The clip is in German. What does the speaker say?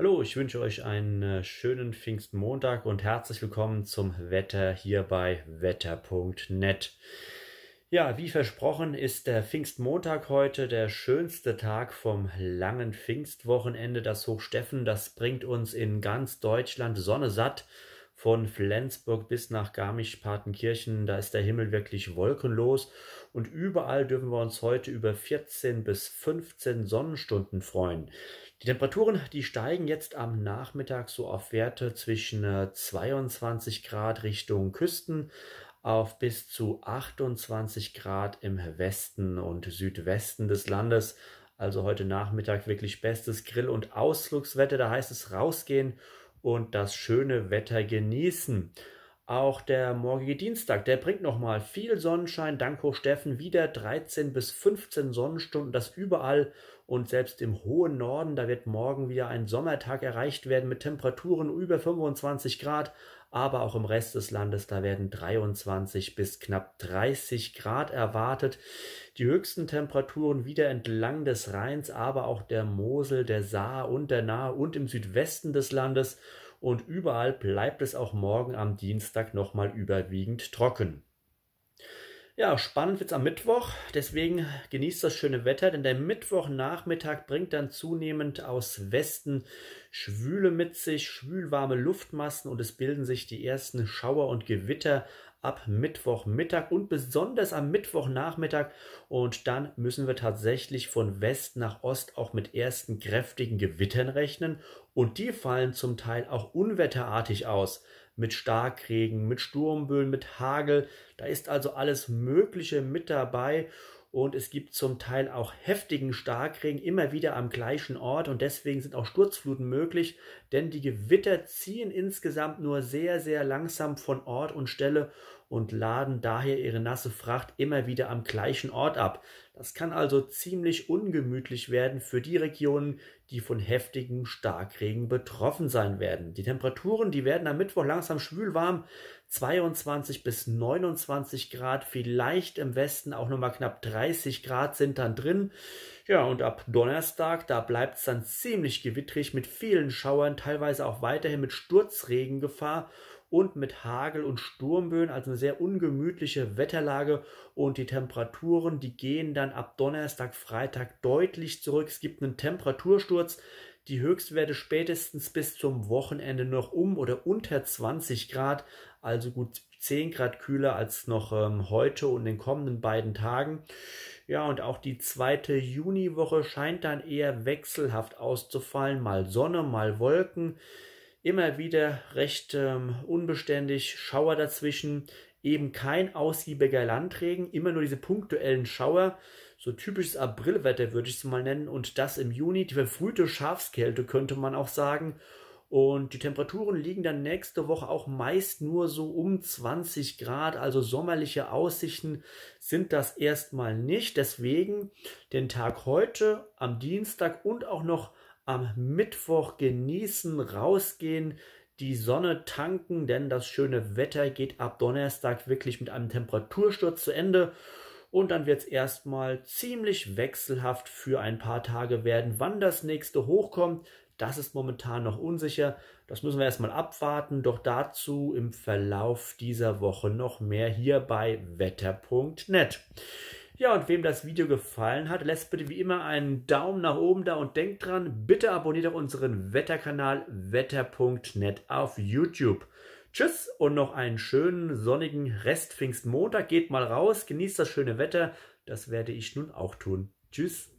Hallo, ich wünsche euch einen äh, schönen Pfingstmontag und herzlich willkommen zum Wetter hier bei wetter.net. Ja, wie versprochen ist der Pfingstmontag heute der schönste Tag vom langen Pfingstwochenende. Das Hochsteffen, das bringt uns in ganz Deutschland Sonne satt. Von Flensburg bis nach Garmisch-Partenkirchen, da ist der Himmel wirklich wolkenlos und überall dürfen wir uns heute über 14 bis 15 Sonnenstunden freuen. Die Temperaturen, die steigen jetzt am Nachmittag so auf Werte zwischen 22 äh, Grad Richtung Küsten auf bis zu 28 Grad im Westen und Südwesten des Landes. Also heute Nachmittag wirklich bestes Grill- und Ausflugswetter. Da heißt es rausgehen und das schöne Wetter genießen. Auch der morgige Dienstag, der bringt nochmal viel Sonnenschein. Dank Steffen wieder 13 bis 15 Sonnenstunden, das überall und selbst im hohen Norden. Da wird morgen wieder ein Sommertag erreicht werden mit Temperaturen über 25 Grad. Aber auch im Rest des Landes, da werden 23 bis knapp 30 Grad erwartet. Die höchsten Temperaturen wieder entlang des Rheins, aber auch der Mosel, der Saar und der Nahe und im Südwesten des Landes und überall bleibt es auch morgen am Dienstag nochmal überwiegend trocken. Ja, spannend wird's am Mittwoch. Deswegen genießt das schöne Wetter, denn der Mittwochnachmittag bringt dann zunehmend aus Westen Schwüle mit sich, schwülwarme Luftmassen und es bilden sich die ersten Schauer und Gewitter ab Mittwochmittag und besonders am Mittwochnachmittag. Und dann müssen wir tatsächlich von West nach Ost auch mit ersten kräftigen Gewittern rechnen. Und die fallen zum Teil auch unwetterartig aus mit Starkregen, mit Sturmböen, mit Hagel. Da ist also alles Mögliche mit dabei und es gibt zum Teil auch heftigen Starkregen immer wieder am gleichen Ort und deswegen sind auch Sturzfluten möglich, denn die Gewitter ziehen insgesamt nur sehr, sehr langsam von Ort und Stelle und laden daher ihre nasse Fracht immer wieder am gleichen Ort ab. Das kann also ziemlich ungemütlich werden für die Regionen, die von heftigem Starkregen betroffen sein werden. Die Temperaturen, die werden am Mittwoch langsam schwülwarm. 22 bis 29 Grad, vielleicht im Westen auch nochmal knapp 30 Grad sind dann drin. Ja, und ab Donnerstag, da bleibt es dann ziemlich gewittrig mit vielen Schauern, teilweise auch weiterhin mit Sturzregengefahr und mit Hagel und Sturmböen, also eine sehr ungemütliche Wetterlage und die Temperaturen, die gehen dann ab Donnerstag, Freitag deutlich zurück. Es gibt einen Temperatursturz, die Höchstwerte spätestens bis zum Wochenende noch um oder unter 20 Grad, also gut 10 Grad kühler als noch ähm, heute und in den kommenden beiden Tagen. Ja, und auch die zweite Juniwoche scheint dann eher wechselhaft auszufallen, mal Sonne, mal Wolken, immer wieder recht ähm, unbeständig, Schauer dazwischen, eben kein ausgiebiger Landregen, immer nur diese punktuellen Schauer, so typisches Aprilwetter würde ich es mal nennen, und das im Juni, die verfrühte Schafskälte könnte man auch sagen, und die Temperaturen liegen dann nächste Woche auch meist nur so um 20 Grad. Also sommerliche Aussichten sind das erstmal nicht. Deswegen den Tag heute, am Dienstag und auch noch am Mittwoch genießen, rausgehen, die Sonne tanken, denn das schöne Wetter geht ab Donnerstag wirklich mit einem Temperatursturz zu Ende. Und dann wird es erstmal ziemlich wechselhaft für ein paar Tage werden. Wann das nächste hochkommt, das ist momentan noch unsicher. Das müssen wir erstmal abwarten. Doch dazu im Verlauf dieser Woche noch mehr hier bei wetter.net. Ja, und wem das Video gefallen hat, lässt bitte wie immer einen Daumen nach oben da und denkt dran, bitte abonniert auch unseren Wetterkanal wetter.net auf YouTube. Tschüss und noch einen schönen sonnigen Restpfingstmontag. Geht mal raus, genießt das schöne Wetter. Das werde ich nun auch tun. Tschüss.